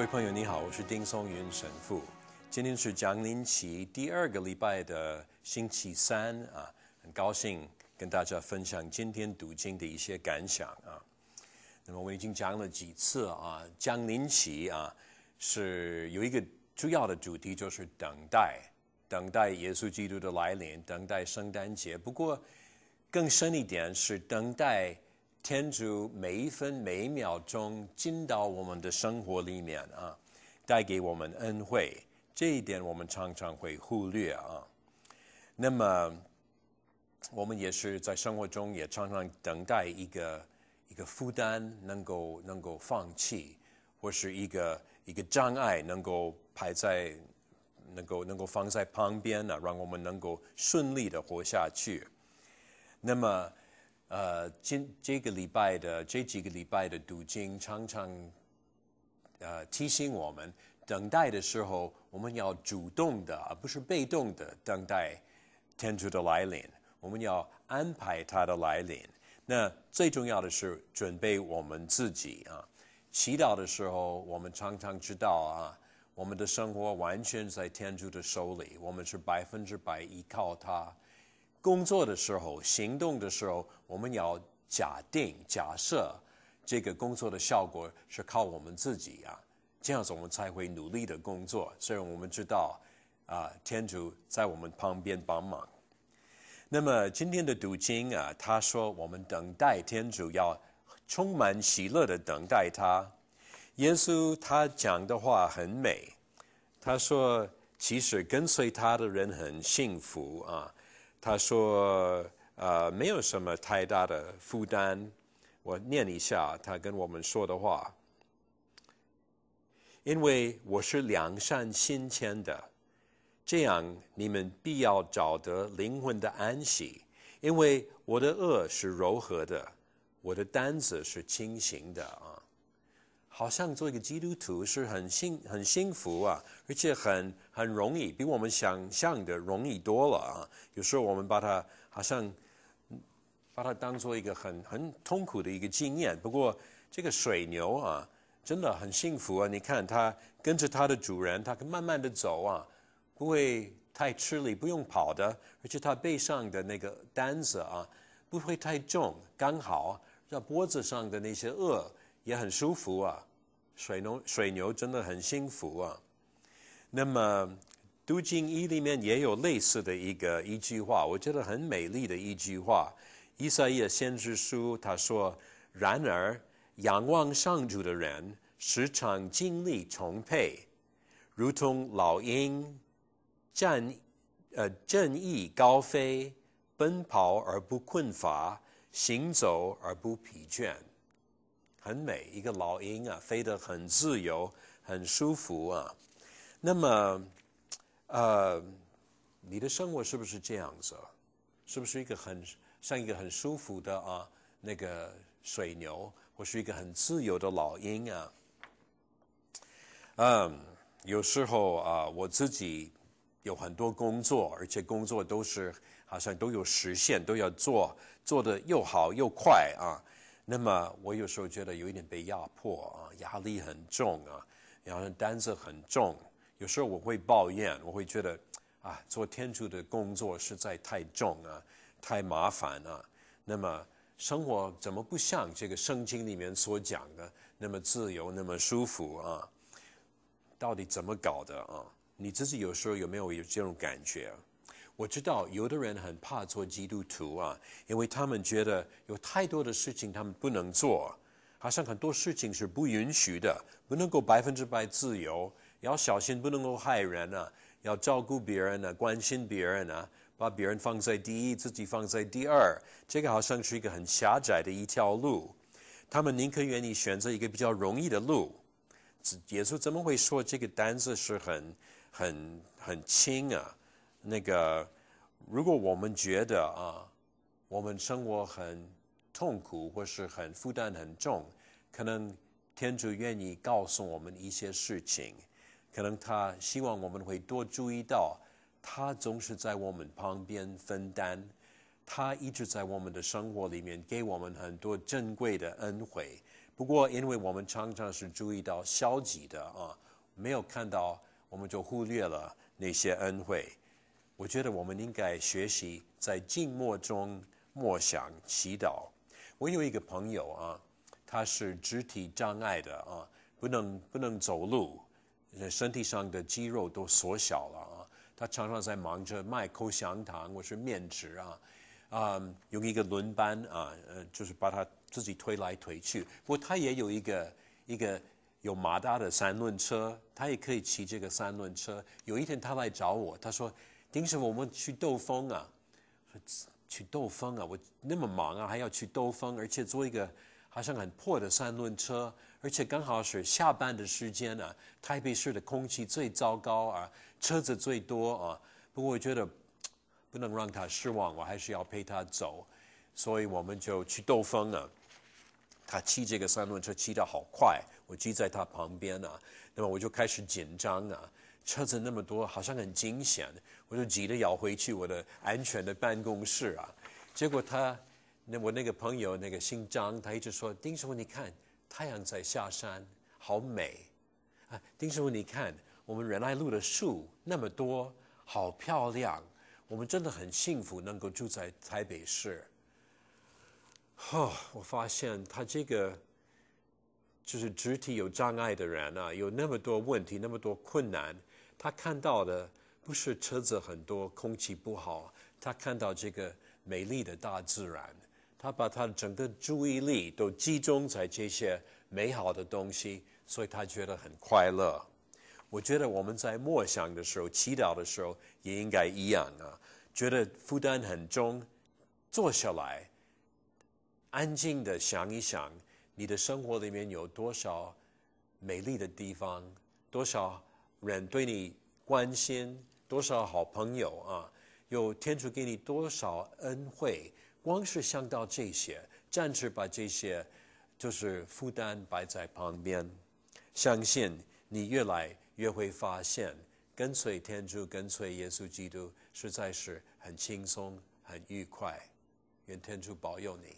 各位朋友，你好，我是丁松云神父。今天是降林期第二个礼拜的星期三啊，很高兴跟大家分享今天读经的一些感想啊。那么我已经讲了几次啊，降林期啊是有一个主要的主题，就是等待，等待耶稣基督的来临，等待圣诞节。不过更深一点是等待。天主每一分每一秒钟进到我们的生活里面啊，带给我们恩惠。这一点我们常常会忽略啊。那么，我们也是在生活中也常常等待一个一个负担能够能够放弃，或是一个一个障碍能够排在能够能够放在旁边啊，让我们能够顺利的活下去。那么。呃，今这个礼拜的这几个礼拜的读经，常常呃提醒我们，等待的时候，我们要主动的，而不是被动的等待天主的来临。我们要安排它的来临。那最重要的是准备我们自己啊。祈祷的时候，我们常常知道啊，我们的生活完全在天主的手里，我们是百分之百依靠他。工作的时候，行动的时候，我们要假定、假设这个工作的效果是靠我们自己啊，这样子我们才会努力的工作。虽然我们知道，啊，天主在我们旁边帮忙。那么今天的读经啊，他说我们等待天主要充满喜乐的等待他。耶稣他讲的话很美，他说其实跟随他的人很幸福啊。他说：“呃，没有什么太大的负担。我念一下他跟我们说的话。因为我是良善心签的，这样你们必要找得灵魂的安息。因为我的恶是柔和的，我的担子是清醒的啊。”好像做一个基督徒是很幸很幸福啊，而且很很容易，比我们想象的容易多了啊。有时候我们把它好像把它当做一个很很痛苦的一个经验。不过这个水牛啊，真的很幸福啊。你看它跟着它的主人，它慢慢的走啊，不会太吃力，不用跑的，而且它背上的那个担子啊，不会太重，刚好。让脖子上的那些轭。也很舒服啊，水牛水牛真的很幸福啊。那么《读经一》里面也有类似的一个一句话，我觉得很美丽的一句话，《以赛亚先知书》他说：“然而仰望上主的人，时常精力充沛，如同老鹰，战呃振翼高飞，奔跑而不困乏，行走而不疲倦。”很美，一个老鹰啊，飞得很自由，很舒服啊。那么，呃，你的生活是不是这样子？是不是一个很像一个很舒服的啊？那个水牛，或是一个很自由的老鹰啊？嗯，有时候啊，我自己有很多工作，而且工作都是好像都有时限，都要做，做的又好又快啊。那么我有时候觉得有一点被压迫啊，压力很重啊，然后担子很重。有时候我会抱怨，我会觉得啊，做天主的工作实在太重啊，太麻烦啊。那么生活怎么不像这个圣经里面所讲的那么自由、那么舒服啊？到底怎么搞的啊？你自己有时候有没有有这种感觉？我知道有的人很怕做基督徒啊，因为他们觉得有太多的事情他们不能做，好像很多事情是不允许的，不能够百分之百自由，要小心不能够害人啊，要照顾别人啊，关心别人啊，把别人放在第一，自己放在第二，这个好像是一个很狭窄的一条路，他们宁可愿意选择一个比较容易的路。耶稣怎么会说这个担子是很、很、很轻啊？那个，如果我们觉得啊，我们生活很痛苦，或是很负担很重，可能天主愿意告诉我们一些事情，可能他希望我们会多注意到，他总是在我们旁边分担，他一直在我们的生活里面给我们很多珍贵的恩惠。不过，因为我们常常是注意到消极的啊，没有看到，我们就忽略了那些恩惠。我觉得我们应该学习在静默中默想祈祷。我有一个朋友啊，他是肢体障碍的啊，不能不能走路，身体上的肌肉都缩小了啊。他常常在忙着卖口香糖或是面纸啊，啊，用一个轮班啊，呃，就是把他自己推来推去。不过他也有一个一个有马达的三轮车，他也可以骑这个三轮车。有一天他来找我，他说。平时我们去兜风啊，去兜风啊！我那么忙啊，还要去兜风，而且坐一个好像很破的三轮车，而且刚好是下班的时间啊。台北市的空气最糟糕啊，车子最多啊。不过我觉得不能让他失望，我还是要陪他走，所以我们就去兜风了。他骑这个三轮车骑得好快，我骑在他旁边啊，那么我就开始紧张啊。车子那么多，好像很惊险，我就急着要回去我的安全的办公室啊。结果他，那我那个朋友那个姓张，他一直说：“丁师傅，你看太阳在下山，好美啊！丁师傅，你看我们仁爱路的树那么多，好漂亮，我们真的很幸福，能够住在台北市。”哈，我发现他这个。就是肢体有障碍的人啊，有那么多问题，那么多困难，他看到的不是车子很多，空气不好，他看到这个美丽的大自然，他把他的整个注意力都集中在这些美好的东西，所以他觉得很快乐。我觉得我们在默想的时候、祈祷的时候也应该一样啊，觉得负担很重，坐下来，安静的想一想。你的生活里面有多少美丽的地方？多少人对你关心？多少好朋友啊？有天主给你多少恩惠？光是想到这些，暂时把这些就是负担摆在旁边，相信你越来越会发现，跟随天主，跟随耶稣基督，实在是很轻松、很愉快。愿天主保佑你。